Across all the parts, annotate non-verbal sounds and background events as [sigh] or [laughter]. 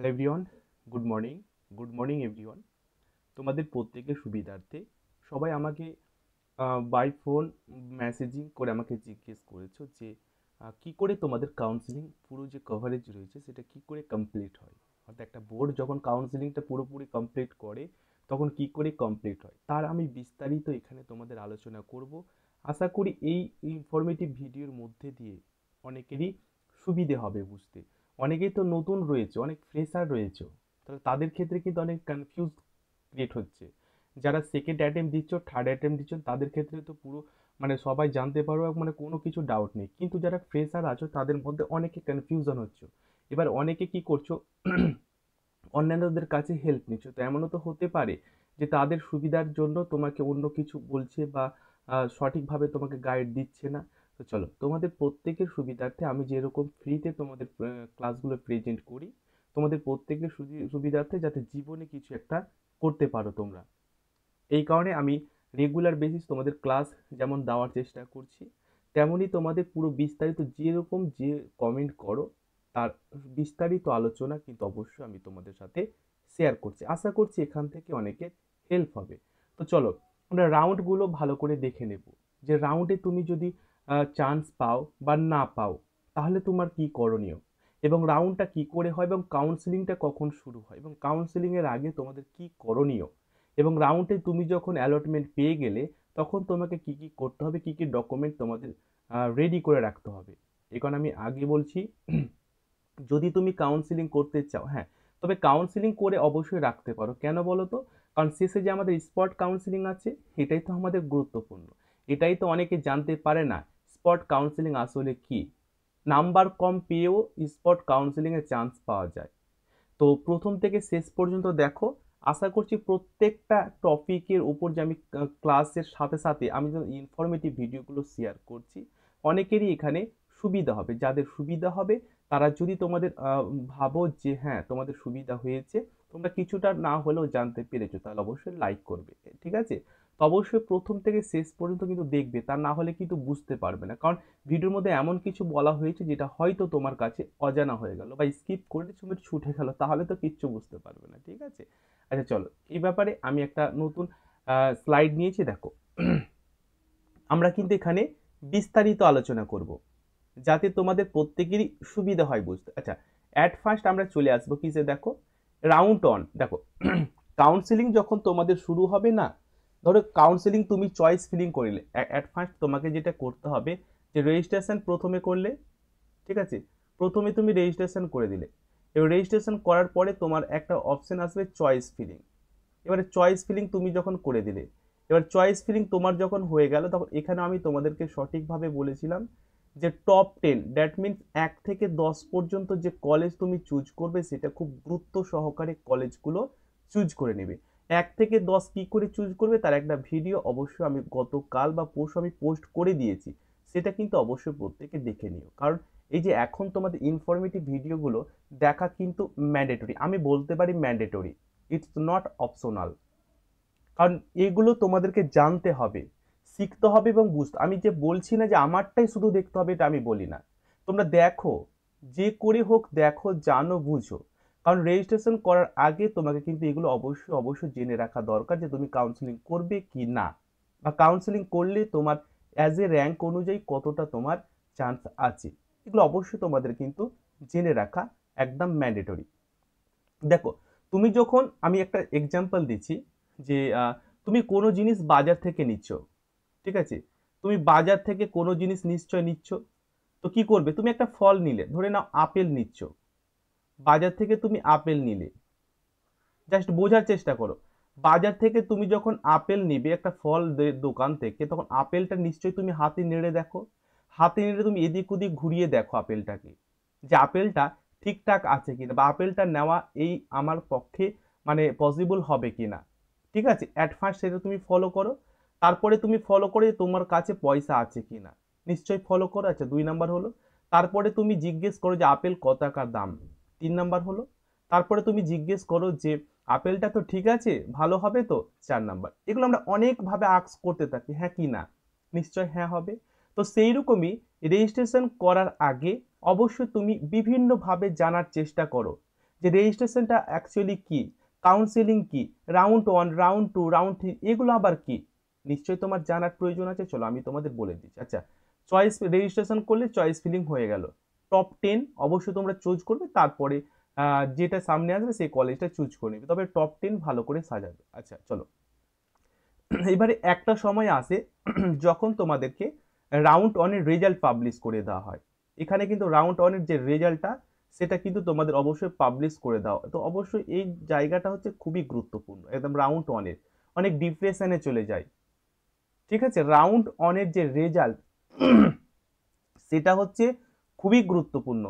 hello everyone good morning good morning everyone তোমাদের প্রত্যেকের সুবিধার্থে সবাই আমাকে বাই ফোন মেসেজিং করে আমাকে জিজ্ঞেস করেছো যে কি করে তোমাদের কাউন্সিলিং পুরো যে কভারেজ রয়েছে সেটা কি করে কমপ্লিট হয় অর্থাৎ একটা বোর্ড যখন কাউন্সিলিংটা পুরোপুরি কমপ্লিট করে তখন কি করে কমপ্লিট হয় তার আমি বিস্তারিত এখানে তোমাদের আলোচনা করব আশা করি এই ইনফরমেটিভ ভিডিওর মধ্যে দিয়ে অনেকেরই সুবিধে হবে বুঝতে অনেকেই তো নতুন রয়েছে অনেক ফ্রেশার রয়েছে তাহলে তাদের ক্ষেত্রে কিন্তু অনেক কনফিউজ ক্রিয়েট হচ্ছে যারা সেকেন্ড অ্যাটেম্প দিচ্ছ থার্ড অ্যাটেম্প দিচ্ছ তাদের ক্ষেত্রে তো পুরো মানে সবাই জানতে পারো মানে কোনো কিছু ডাউট নেই কিন্তু যারা ফ্রেশার আছো তাদের মধ্যে অনেকে কনফিউজন হচ্ছে এবার অনেকে কি করছো [clears throat] অন্যান্যদের কাছে হেল্প নিচ্ছ তো এমনও তো হতে পারে যে তাদের সুবিধার জন্য তোমাকে অন্য কিছু বলছে বা সঠিকভাবে তোমাকে গাইড দিচ্ছে না তো চলো তোমাদের প্রত্যেকের সুবিধার্থে আমি যেরকম ফ্রিতে তোমাদের ক্লাসগুলো প্রেজেন্ট করি তোমাদের প্রত্যেকের সুবিধার্থে যাতে জীবনে কিছু একটা করতে পারো তোমরা এই কারণে আমি রেগুলার বেসিস তোমাদের ক্লাস যেমন দেওয়ার চেষ্টা করছি তেমনই তোমাদের পুরো বিস্তারিত যেরকম যে কমেন্ট করো তার বিস্তারিত আলোচনা কিন্তু অবশ্যই আমি তোমাদের সাথে শেয়ার করছি আশা করছি এখান থেকে অনেকে হেল্প হবে তো চলো আমরা রাউন্ডগুলো ভালো করে দেখে নেব যে রাউন্ডে তুমি যদি চান্স পাও বা না পাও তাহলে তোমার কি করণীয় এবং রাউন্ডটা কি করে হয় এবং কাউন্সিলিংটা কখন শুরু হয় এবং কাউন্সিলিংয়ের আগে তোমাদের কি করণীয় এবং রাউন্ডে তুমি যখন অ্যালটমেন্ট পেয়ে গেলে তখন তোমাকে কি কি করতে হবে কি কি ডকুমেন্ট তোমাদের রেডি করে রাখতে হবে এখন আমি আগে বলছি যদি তুমি কাউন্সিলিং করতে চাও হ্যাঁ তবে কাউন্সিলিং করে অবশ্যই রাখতে পারো কেন বলো তো কারণ শেষে যে আমাদের স্পট কাউন্সিলিং আছে এটাই তো আমাদের গুরুত্বপূর্ণ এটাই তো অনেকে জানতে পারে না স্পট কাউন্সেলিং আসলে কি নাম্বার কম পেয়েও স্পট কাউন্সেলিংয়ে চান্স পাওয়া যায় তো প্রথম থেকে শেষ পর্যন্ত দেখো আশা করছি প্রত্যেকটা টপিকের উপর যে আমি ক্লাসের সাথে সাথে আমি যে ইনফরমেটিভ ভিডিওগুলো শেয়ার করছি অনেকেরই এখানে সুবিধা হবে যাদের সুবিধা হবে তারা যদি তোমাদের ভাবো যে হ্যাঁ তোমাদের সুবিধা হয়েছে তোমরা কিছুটা না হলেও জানতে পেরেছো তাহলে অবশ্যই লাইক করবে ঠিক আছে তো অবশ্যই প্রথম থেকে শেষ পর্যন্ত কিন্তু দেখবে তা না হলে কিন্তু বুঝতে পারবে না কারণ ভিডিওর মধ্যে এমন কিছু বলা হয়েছে যেটা হয়তো তোমার কাছে অজানা হয়ে গেল বা স্কিপ করে তুমি ছুটে গেলো তাহলে তো কিচ্ছু বুঝতে পারবে না ঠিক আছে আচ্ছা চলো এই ব্যাপারে আমি একটা নতুন স্লাইড নিয়েছি দেখো [clears throat] আমরা কিন্তু এখানে বিস্তারিত আলোচনা করব যাতে তোমাদের প্রত্যেকেরই সুবিধা হয় বুঝতে আচ্ছা অ্যাট ফার্স্ট আমরা চলে আসবো কিসে দেখো রাউন্ড অন দেখো কাউন্সিলিং [clears throat] যখন তোমাদের শুরু হবে না ধরো কাউন্সেলিং তুমি চয়েস ফিলিং করলে অ্যাট ফার্স্ট তোমাকে যেটা করতে হবে যে রেজিস্ট্রেশন প্রথমে করলে ঠিক আছে প্রথমে তুমি রেজিস্ট্রেশন করে দিলে এবার রেজিস্ট্রেশন করার পরে তোমার একটা অপশন আসবে চয়েস ফিলিং এবারে চয়েস ফিলিং তুমি যখন করে দিলে এবার চয়েস ফিলিং তোমার যখন হয়ে গেল তখন এখানে আমি তোমাদেরকে সঠিকভাবে বলেছিলাম যে টপ টেন দ্যাট মিন্স এক থেকে দশ পর্যন্ত যে কলেজ তুমি চুজ করবে সেটা খুব গুরুত্ব সহকারে কলেজগুলো চুজ করে নেবে এক থেকে দশ কী করে চুজ করবে তার একটা ভিডিও অবশ্যই আমি গতকাল বা পরশু আমি পোস্ট করে দিয়েছি সেটা কিন্তু অবশ্যই প্রত্যেকে দেখে নিও কারণ এই যে এখন তোমাদের ইনফরমেটিভ ভিডিওগুলো দেখা কিন্তু ম্যান্ডেটরি আমি বলতে পারি ম্যান্ডেটরি ইটস নট অপশনাল কারণ এগুলো তোমাদেরকে জানতে হবে শিখতে হবে এবং বুঝতে আমি যে বলছি না যে আমারটাই শুধু দেখতে হবে এটা আমি বলি না তোমরা দেখো যে করে হোক দেখো জানো বুঝো কারণ রেজিস্ট্রেশন করার আগে তোমাকে কিন্তু এগুলো অবশ্যই অবশ্যই জেনে রাখা দরকার যে তুমি কাউন্সিলিং করবে কি না বা কাউন্সিলিং করলে তোমার অ্যাজ এ র্যাঙ্ক অনুযায়ী কতটা তোমার চান্স আছে এগুলো অবশ্যই তোমাদের কিন্তু জেনে রাখা একদম ম্যান্ডেটরি দেখো তুমি যখন আমি একটা এক্সাম্পল দিচ্ছি যে তুমি কোনো জিনিস বাজার থেকে নিচ্ছ ঠিক আছে তুমি বাজার থেকে কোনো জিনিস নিশ্চয় নিচ্ছ তো কি করবে তুমি একটা ফল নিলে ধরে নাও আপেল নিচ্ছ বাজার থেকে তুমি আপেল নিলে জাস্ট বোঝার চেষ্টা করো বাজার থেকে তুমি যখন আপেল নিবে একটা ফল দোকান থেকে তখন আপেলটা নিশ্চয়ই তুমি হাতে নেড়ে দেখো হাতে নেড়ে তুমি এদিক ওদিক ঘুরিয়ে দেখো আপেলটাকে যে আপেলটা ঠিকঠাক আছে কিনা বা আপেলটা নেওয়া এই আমার পক্ষে মানে পসিবল হবে কি না ঠিক আছে অ্যাট ফার্স্ট সেটা তুমি ফলো করো তারপরে তুমি ফলো করে তোমার কাছে পয়সা আছে কিনা নিশ্চয়ই ফলো করো আচ্ছা দুই নাম্বার হলো তারপরে তুমি জিজ্ঞেস করো যে আপেল কত টাকার দাম তিন নাম্বার হলো তারপরে তুমি জিজ্ঞেস করো যে আপেলটা তো ঠিক আছে ভালো হবে তো চার নাম্বার এগুলো আমরা অনেকভাবে আক্স করতে থাকি হ্যাঁ কি না নিশ্চয় হ্যাঁ হবে তো সেই রকমই রেজিস্ট্রেশন করার আগে অবশ্যই তুমি বিভিন্নভাবে জানার চেষ্টা করো যে রেজিস্ট্রেশনটা অ্যাকচুয়ালি কি কাউন্সেলিং কি round one round two round three এগুলো আবার কি নিশ্চয়ই তোমার জানার প্রয়োজন আছে চলো আমি তোমাদের বলে দিচ্ছি আচ্ছা চয়েস রেজিস্ট্রেশন করলে চয়েস ফিলিং হয়ে গেল টপ টেন অবশ্যই তোমরা চুজ করবে তারপরে যেটা সামনে আসবে সেই কলেজটা চুজ করে নেবে তবে টপ টেন ভালো করে সাজাবে আচ্ছা চলো এবারে একটা সময় আসে যখন তোমাদেরকে রাউন্ড ওয়ানের রেজাল্ট পাবলিশ করে দেওয়া হয় এখানে কিন্তু রাউন্ড ওয়ানের যে রেজাল্টটা সেটা কিন্তু তোমাদের অবশ্যই পাবলিশ করে দেওয়া তো অবশ্যই এই জায়গাটা হচ্ছে খুবই গুরুত্বপূর্ণ একদম রাউন্ড ওয়ানের অনেক ডিপ্রেশনে চলে যায় ঠিক আছে রাউন্ড ওয়ানের যে রেজাল্ট সেটা হচ্ছে খুবই গুরুত্বপূর্ণ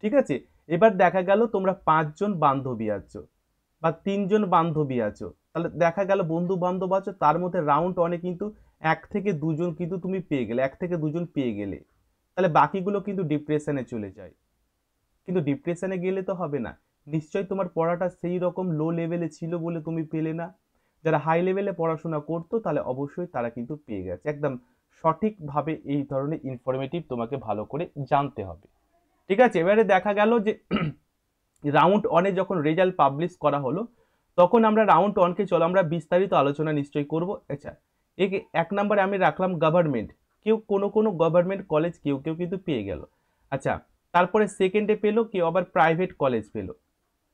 ঠিক আছে এবার দেখা গেল তোমরা পাঁচজন বান্ধবী আছো বা তিনজন বান্ধবী আছো তাহলে দেখা গেল বন্ধু বান্ধব আছো তার মধ্যে রাউন্ড অনেক কিন্তু এক থেকে দুজন কিন্তু তুমি পেয়ে গেলে এক থেকে দুজন পেয়ে গেলে তাহলে বাকিগুলো কিন্তু ডিপ্রেশনে চলে যায় কিন্তু ডিপ্রেশনে গেলে তো হবে না নিশ্চয়ই তোমার পড়াটা সেই রকম লো লেভেলে ছিল বলে তুমি পেলে না যারা হাই লেভেলে পড়াশোনা করতো তাহলে অবশ্যই তারা কিন্তু পেয়ে গেছে একদম সঠিকভাবে এই ধরনের ইনফরমেটিভ তোমাকে ভালো করে জানতে হবে ঠিক আছে এবারে দেখা গেল যে রাউন্ড [clears throat] ওয়ানে যখন রেজাল্ট পাবলিশ করা হলো তখন আমরা রাউন্ড ওয়ানকে চলো আমরা বিস্তারিত আলোচনা নিশ্চয়ই করব আচ্ছা একে এক নম্বরে আমি রাখলাম গভর্নমেন্ট কেউ কোনো কোনো গভর্নমেন্ট কলেজ কেউ কেউ কিন্তু পেয়ে গেল আচ্ছা তারপরে সেকেন্ডে পেলো কেউ আবার প্রাইভেট কলেজ পেলো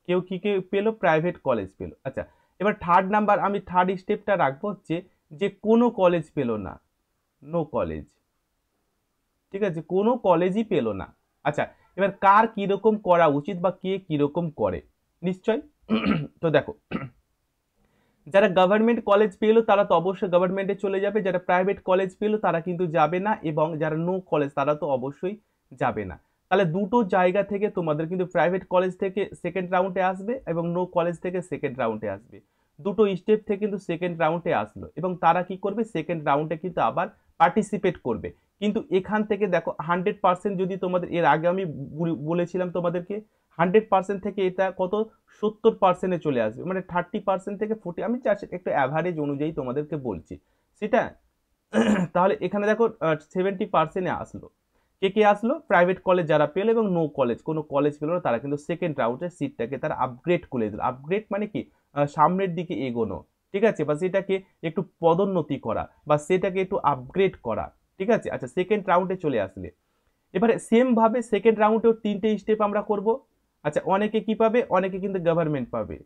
কেউ কী কেউ পেলো প্রাইভেট কলেজ পেলো আচ্ছা এবার থার্ড নাম্বার আমি থার্ড স্টেপটা রাখবো হচ্ছে যে কোনো কলেজ পেলো না নো কলেজ ঠিক আছে কোনো কলেজই পেল না আচ্ছা এবার কার কীরকম করা উচিত বা কে কীরকম করে নিশ্চয় তো দেখো যারা গভর্নমেন্ট কলেজ পেলো তারা তো অবশ্যই গভর্নমেন্টে চলে যাবে যারা প্রাইভেট কলেজ পেলো তারা কিন্তু যাবে না এবং যারা নো কলেজ তারা তো অবশ্যই যাবে না তাহলে দুটো জায়গা থেকে তোমাদের কিন্তু প্রাইভেট কলেজ থেকে সেকেন্ড রাউন্ডে আসবে এবং নো কলেজ থেকে সেকেন্ড রাউন্ডে আসবে দুটো স্টেপ থেকে কিন্তু সেকেন্ড রাউন্ডে আসলো এবং তারা কি করবে সেকেন্ড রাউন্ডে কিন্তু আবার পার্টিসিপেট করবে কিন্তু এখান থেকে দেখো হান্ড্রেড পার্সেন্ট যদি তোমাদের এর আগে আমি বলেছিলাম তোমাদেরকে হান্ড্রেড পার্সেন্ট থেকে এটা কত সত্তর পার্সেন্টে চলে আসবে মানে থার্টি পার্সেন্ট থেকে ফোর্টি আমি চার একটা অ্যাভারেজ অনুযায়ী তোমাদেরকে বলছি সেটা তাহলে এখানে দেখো সেভেন্টি পার্সেন্টে আসলো কে কে আসলো প্রাইভেট কলেজ যারা পেলো এবং নো কলেজ কোনো কলেজ পেলো না তারা কিন্তু সেকেন্ড রাউন্ডের সিটটাকে তারা আপগ্রেড করে দিল আপগ্রেড মানে কি সামনের দিকে এগোনো ঠিক আছে বা সেটাকে একটু পদোন্নতি করা বা সেটাকে একটু আপগ্রেড করা ঠিক আছে আচ্ছা সেকেন্ড রাউন্ডে চলে আসলে এবারে সেমভাবে সেকেন্ড রাউন্ডেও তিনটে স্টেপ আমরা করব আচ্ছা অনেকে কি পাবে অনেকে কিন্তু গভর্নমেন্ট পাবে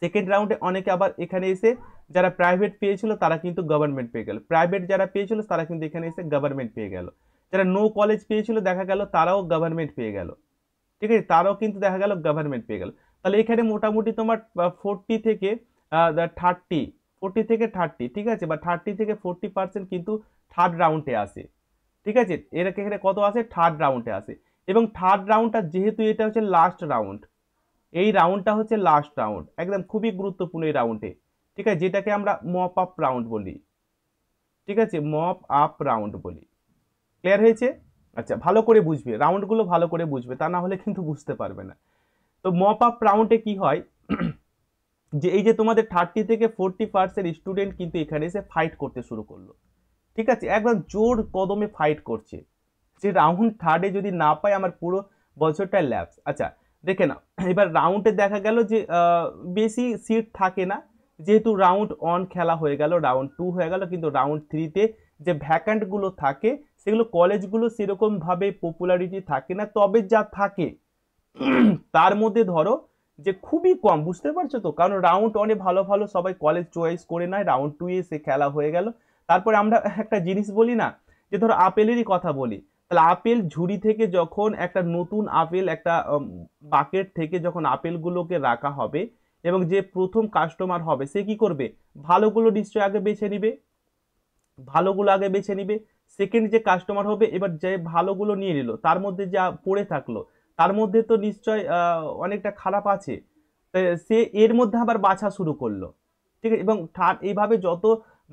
সেকেন্ড রাউন্ডে অনেকে আবার এখানে এসে যারা প্রাইভেট পেয়েছিল তারা কিন্তু গভর্নমেন্ট পেয়ে গেল প্রাইভেট যারা পেয়েছিল তারা কিন্তু এখানে এসে গভর্নমেন্ট পেয়ে গেল যারা নো কলেজ পেয়েছিল দেখা গেল তারাও গভর্নমেন্ট পেয়ে গেল ঠিক আছে তারাও কিন্তু দেখা গেল গভর্নমেন্ট পেয়ে গেল তাহলে এখানে মোটামুটি তোমার ফোরটি থেকে থার্টি ফোরটি থেকে থার্টি ঠিক আছে বা থার্টি থেকে ফোরটি পার্সেন্ট কিন্তু থার্ড রাউন্ডে আসে ঠিক আছে এর এখানে কত আসে থার্ড রাউন্ডে আসে এবং থার্ড রাউন্ডটা যেহেতু এটা হচ্ছে লাস্ট রাউন্ড এই রাউন্ডটা হচ্ছে লাস্ট রাউন্ড একদম খুবই গুরুত্বপূর্ণ এই রাউন্ডে ঠিক আছে যেটাকে আমরা মপ আপ রাউন্ড বলি ঠিক আছে মপ আপ রাউন্ড বলি ক্লিয়ার হয়েছে আচ্ছা ভালো করে বুঝবে রাউন্ডগুলো ভালো করে বুঝবে তা না হলে কিন্তু বুঝতে পারবে না তো মপ আপ রাউন্ডে কি হয় যে এই যে তোমাদের থার্টি থেকে ফোরটি পার্সেন্ট স্টুডেন্ট কিন্তু এখানে এসে ফাইট করতে শুরু করলো ঠিক আছে একদম জোর কদমে ফাইট করছে সে রাউন্ড থার্ডে যদি না পায় আমার পুরো বছরটা ল্যাপস আচ্ছা দেখে নাও এবার রাউন্ডে দেখা গেল যে বেশি সিট থাকে না যেহেতু রাউন্ড ওয়ান খেলা হয়ে গেল রাউন্ড টু হয়ে গেল কিন্তু রাউন্ড থ্রিতে যে ভ্যাকান্টগুলো থাকে সেগুলো কলেজগুলো সেরকমভাবে পপুলারিটি থাকে না তবে যা থাকে তার মধ্যে ধরো যে খুবই কম বুঝতে পারছো তো কারণ রাউন্ড অনেক ভালো ভালো সবাই কলেজ চয়েস করে নেয় রাউন্ড টুয়ে সে খেলা হয়ে গেল তারপরে আমরা একটা জিনিস বলি না যে ধরো আপেলেরই কথা বলি তাহলে আপেল ঝুড়ি থেকে যখন একটা নতুন আপেল একটা বাকেট থেকে যখন আপেলগুলোকে রাখা হবে এবং যে প্রথম কাস্টমার হবে সে কি করবে ভালোগুলো নিশ্চয়ই আগে বেছে নিবে ভালোগুলো আগে বেছে নিবে সেকেন্ড যে কাস্টমার হবে এবার যে ভালোগুলো নিয়ে নিল তার মধ্যে যা পড়ে থাকলো তার মধ্যে তো নিশ্চয় অনেকটা খারাপ আছে সে এর মধ্যে আবার বাছা শুরু করলো ঠিক আছে এবং এইভাবে যত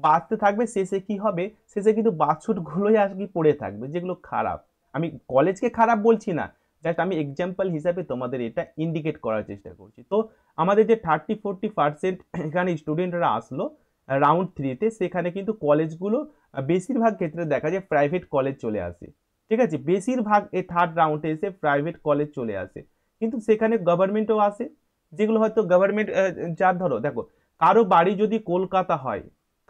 বাঁচতে থাকবে শেষে কি হবে শেষে কিন্তু বাছুরগুলোই আর কি পড়ে থাকবে যেগুলো খারাপ আমি কলেজকে খারাপ বলছি না জাস্ট আমি এক্সাম্পল হিসাবে তোমাদের এটা ইন্ডিকেট করার চেষ্টা করছি তো আমাদের যে থার্টি ফোরটি পার্সেন্ট এখানে স্টুডেন্টরা আসলো রাউন্ড থ্রিতে সেখানে কিন্তু কলেজগুলো বেশিরভাগ ক্ষেত্রে দেখা যায় প্রাইভেট কলেজ চলে আসে ঠিক আছে বেশিরভাগ এই থার্ড রাউন্ডে এসে প্রাইভেট কলেজ চলে আসে কিন্তু সেখানে গভর্নমেন্টও আসে যেগুলো হয়তো গভর্নমেন্ট যার ধরো দেখো কারো বাড়ি যদি কলকাতা হয়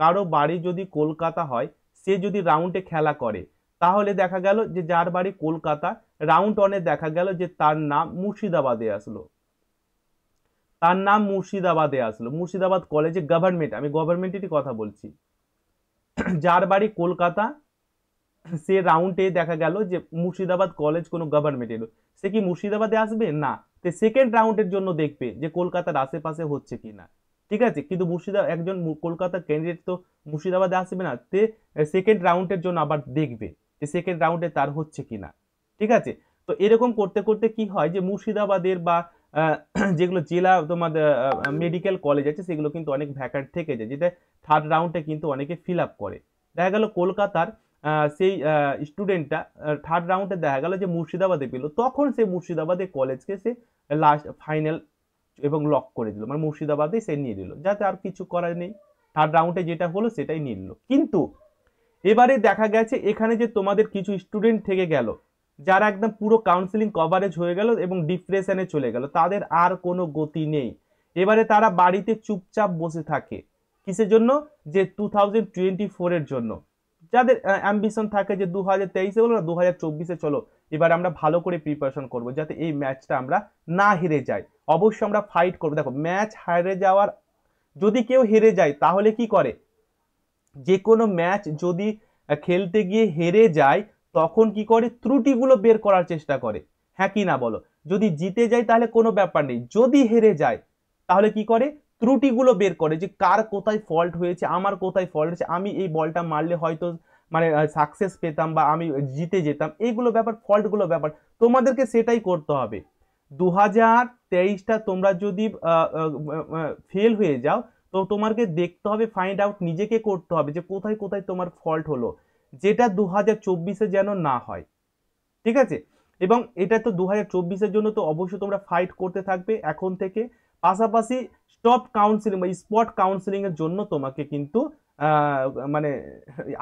কারো বাড়ি যদি কলকাতা হয় সে যদি রাউন্ডে খেলা করে তাহলে দেখা গেল যে যার বাড়ি কলকাতা রাউন্ড ওয়ানে দেখা গেল যে তার নাম মুর্শিদাবাদে আসলো তার নাম মুর্শিদাবাদে আসলো মুর্শিদাবাদ কলেজে গভর্নমেন্ট আমি গভর্নমেন্টেরই কথা বলছি যার বাড়ি কলকাতা সে রাউন্ডে দেখা গেল যে মুর্শিদাবাদ কলেজ কোনো এলো সে কি মুর্শিদাবাদে আসবে না তো সেকেন্ড রাউন্ডের জন্য দেখবে যে কলকাতার আশেপাশে হচ্ছে কি না ঠিক আছে কিন্তু মুর্শিদাবাদ একজন কলকাতার ক্যান্ডিডেট তো মুর্শিদাবাদে আসবে না তে সেকেন্ড রাউন্ডের জন্য আবার দেখবে যে সেকেন্ড রাউন্ডে তার হচ্ছে কি না ঠিক আছে তো এরকম করতে করতে কি হয় যে মুর্শিদাবাদের বা যেগুলো জেলা তোমাদের মেডিকেল কলেজ আছে সেগুলো কিন্তু অনেক ভ্যাকার থেকে যায় যেটা থার্ড রাউন্ডে কিন্তু অনেকে ফিল আপ করে দেখা গেল কলকাতার সেই স্টুডেন্টটা থার্ড রাউন্ডে দেখা গেল যে মুর্শিদাবাদে পেল তখন সে মুর্শিদাবাদে কলেজকে সে লাস্ট ফাইনাল এবং লক করে দিল মানে মুর্শিদাবাদে সে নিয়ে নিল যাতে আর কিছু করার নেই থার্ড রাউন্ডে যেটা হলো সেটাই নিয়ে নিল কিন্তু এবারে দেখা গেছে এখানে যে তোমাদের কিছু স্টুডেন্ট থেকে গেল যারা একদম পুরো কাউন্সিলিং কভারেজ হয়ে গেল এবং ডিপ্রেশনে চলে গেল তাদের আর কোনো গতি নেই এবারে তারা বাড়িতে চুপচাপ বসে থাকে কিসের জন্য যে টু থাউজেন্ড টোয়েন্টি ফোরের জন্য যাদের অ্যাম্বিশন থাকে যে দু হাজার তেইশে বলো না দু হাজার চব্বিশে চলো এবার আমরা ভালো করে প্রিপারেশন করব যাতে এই ম্যাচটা আমরা না হেরে যাই অবশ্যই আমরা ফাইট করবো দেখো ম্যাচ হারে যাওয়ার যদি কেউ হেরে যায় তাহলে কি করে যে কোনো ম্যাচ যদি খেলতে গিয়ে হেরে যায় তখন কি করে ত্রুটিগুলো বের করার চেষ্টা করে হ্যাঁ কি না বলো যদি জিতে যায় তাহলে কোনো ব্যাপার নেই যদি হেরে যায় তাহলে কি করে ত্রুটিগুলো বের করে যে কার কোথায় ফল্ট হয়েছে আমার কোথায় ফল্ট হয়েছে আমি এই বলটা মারলে হয়তো মানে সাকসেস পেতাম বা আমি জিতে যেতাম এইগুলো ব্যাপার ফল্টগুলো ব্যাপার তোমাদেরকে সেটাই করতে হবে দু হাজার তেইশটা তোমরা যদি ফেল হয়ে যাও তো তোমাকে দেখতে হবে ফাইন্ড আউট নিজেকে করতে হবে যে কোথায় কোথায় তোমার ফল্ট হলো যেটা দু হাজার চব্বিশে যেন না হয় ঠিক আছে এবং এটা তো দু হাজার চব্বিশের জন্য তো অবশ্যই তোমরা ফাইট করতে থাকবে এখন থেকে পাশাপাশি স্টপ কাউন্সিলিং বা স্পট কাউন্সিলিংয়ের জন্য তোমাকে কিন্তু মানে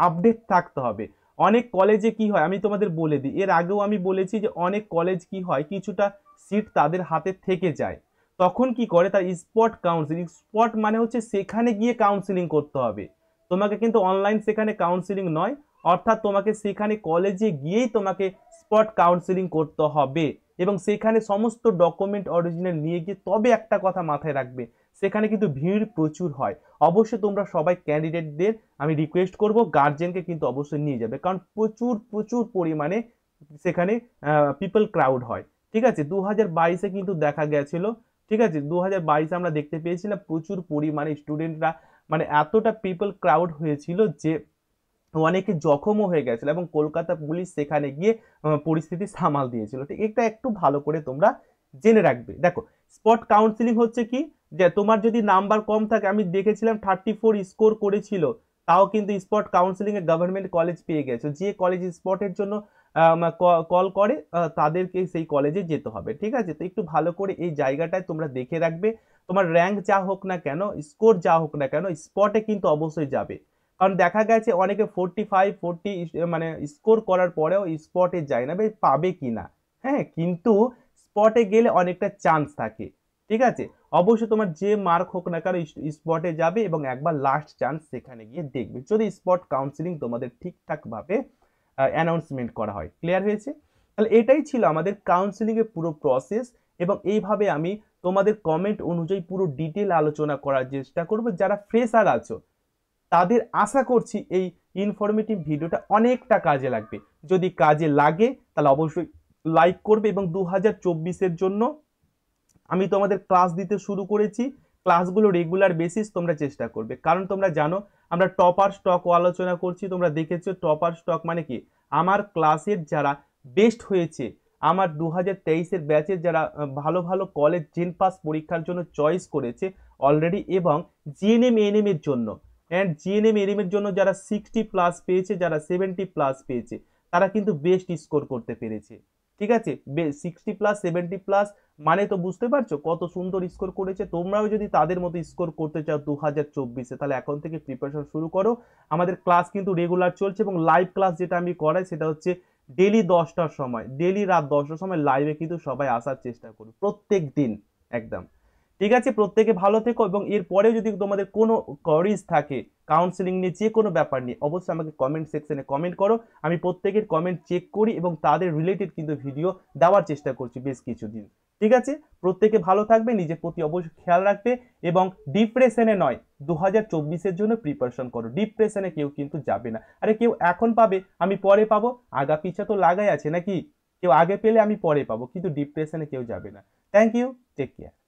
আপডেট থাকতে হবে অনেক কলেজে কি হয় আমি তোমাদের বলে দিই এর আগেও আমি বলেছি যে অনেক কলেজ কি হয় কিছুটা সিট তাদের হাতে থেকে যায় তখন কি করে তার স্পট কাউন্সিলিং স্পট মানে হচ্ছে সেখানে গিয়ে কাউন্সিলিং করতে হবে তোমাকে কিন্তু অনলাইন সেখানে কাউন্সিলিং নয় অর্থাৎ তোমাকে সেখানে কলেজে গিয়েই তোমাকে স্পট কাউন্সিলিং করতে হবে এবং সেখানে সমস্ত ডকুমেন্ট অরিজিনাল নিয়ে গিয়ে তবে একটা কথা মাথায় রাখবে সেখানে কিন্তু ভিড় প্রচুর হয় অবশ্যই তোমরা সবাই ক্যান্ডিডেটদের আমি রিকোয়েস্ট করব গার্জেনকে কিন্তু অবশ্যই নিয়ে যাবে কারণ প্রচুর প্রচুর পরিমাণে সেখানে পিপল ক্রাউড হয় ঠিক আছে দু হাজার বাইশে কিন্তু দেখা গেছিলো ঠিক আছে দু হাজার বাইশে আমরা দেখতে পেয়েছিলাম প্রচুর পরিমাণে স্টুডেন্টরা মানে এতটা পিপল ক্রাউড হয়েছিল যে অনেকে জখমও হয়ে গেছিলো এবং কলকাতা পুলিশ সেখানে গিয়ে পরিস্থিতি সামাল দিয়েছিল ঠিক এটা একটু ভালো করে তোমরা জেনে রাখবে দেখো স্পট কাউন্সিলিং হচ্ছে কি যে তোমার যদি নাম্বার কম থাকে আমি দেখেছিলাম থার্টি ফোর স্কোর করেছিল তাও কিন্তু স্পট কাউন্সিলিংয়ে গভর্নমেন্ট কলেজ পেয়ে গেছে যে কলেজ স্পটের জন্য কল করে তাদেরকে সেই কলেজে যেতে হবে ঠিক আছে তো একটু ভালো করে এই জায়গাটায় তোমরা দেখে রাখবে তোমার র্যাঙ্ক যা হোক না কেন স্কোর যা হোক না কেন স্পটে কিন্তু অবশ্যই যাবে কারণ দেখা গেছে অনেকে ফোরটি ফাইভ ফোরটি মানে স্কোর করার পরেও স্পটে যায় না ভাই পাবে কি না হ্যাঁ কিন্তু স্পটে গেলে অনেকটা চান্স থাকে ঠিক আছে অবশ্যই তোমার যে মার্ক হোক না কারো স্পটে যাবে এবং একবার লাস্ট চান্স সেখানে গিয়ে দেখবে যদি স্পট কাউন্সিলিং তোমাদের ঠিকঠাকভাবে অ্যানাউন্সমেন্ট করা হয় ক্লিয়ার হয়েছে তাহলে এটাই ছিল আমাদের কাউন্সিলিংয়ের পুরো প্রসেস এবং এইভাবে আমি তোমাদের কমেন্ট অনুযায়ী পুরো ডিটেল আলোচনা করার চেষ্টা করব যারা ফ্রেশার আছো তাদের আশা করছি এই ইনফরমেটিভ ভিডিওটা অনেকটা কাজে লাগবে যদি কাজে লাগে তাহলে অবশ্যই লাইক করবে এবং দু হাজার জন্য আমি তোমাদের ক্লাস দিতে শুরু করেছি ক্লাসগুলো রেগুলার বেসিস তোমরা চেষ্টা করবে কারণ তোমরা জানো আমরা টপার স্টক আলোচনা করছি তোমরা দেখেছো টপার স্টক মানে কি আমার ক্লাসের যারা বেস্ট হয়েছে আমার দু হাজার তেইশের ব্যাচের যারা ভালো ভালো কলেজ জেন পাস পরীক্ষার জন্য চয়েস করেছে অলরেডি এবং জিএনএম এনএম এর জন্য অ্যান্ড জিএনএম এরিমের জন্য যারা সিক্সটি প্লাস পেয়েছে যারা সেভেন্টি প্লাস পেয়েছে তারা কিন্তু বেস্ট স্কোর করতে পেরেছে ঠিক আছে সিক্সটি প্লাস সেভেন্টি প্লাস মানে তো বুঝতে পারছো কত সুন্দর স্কোর করেছে তোমরাও যদি তাদের মতো স্কোর করতে চাও দু হাজার চব্বিশে তাহলে এখন থেকে প্রিপারেশন শুরু করো আমাদের ক্লাস কিন্তু রেগুলার চলছে এবং লাইভ ক্লাস যেটা আমি করাই সেটা হচ্ছে ডেলি দশটার সময় ডেলি রাত দশটার সময় লাইভে কিন্তু সবাই আসার চেষ্টা করো প্রত্যেক দিন একদম ঠিক আছে প্রত্যেকে ভালো থেকো এবং এরপরেও যদি তোমাদের কোনো কোয়ারিজ থাকে কাউন্সেলিং নিয়ে যে কোনো ব্যাপার নিয়ে অবশ্যই আমাকে কমেন্ট সেকশনে কমেন্ট করো আমি প্রত্যেকের কমেন্ট চেক করি এবং তাদের রিলেটেড কিন্তু ভিডিও দেওয়ার চেষ্টা করছি বেশ কিছুদিন ঠিক আছে প্রত্যেকে ভালো থাকবে নিজের প্রতি অবশ্যই খেয়াল রাখবে এবং ডিপ্রেশনে নয় দু হাজার চব্বিশের জন্য প্রিপারেশন করো ডিপ্রেশনে কেউ কিন্তু যাবে না আরে কেউ এখন পাবে আমি পরে পাবো আগা পিছা তো লাগাই আছে নাকি কেউ আগে পেলে আমি পরে পাবো কিন্তু ডিপ্রেশনে কেউ যাবে না থ্যাংক ইউ টেক কেয়ার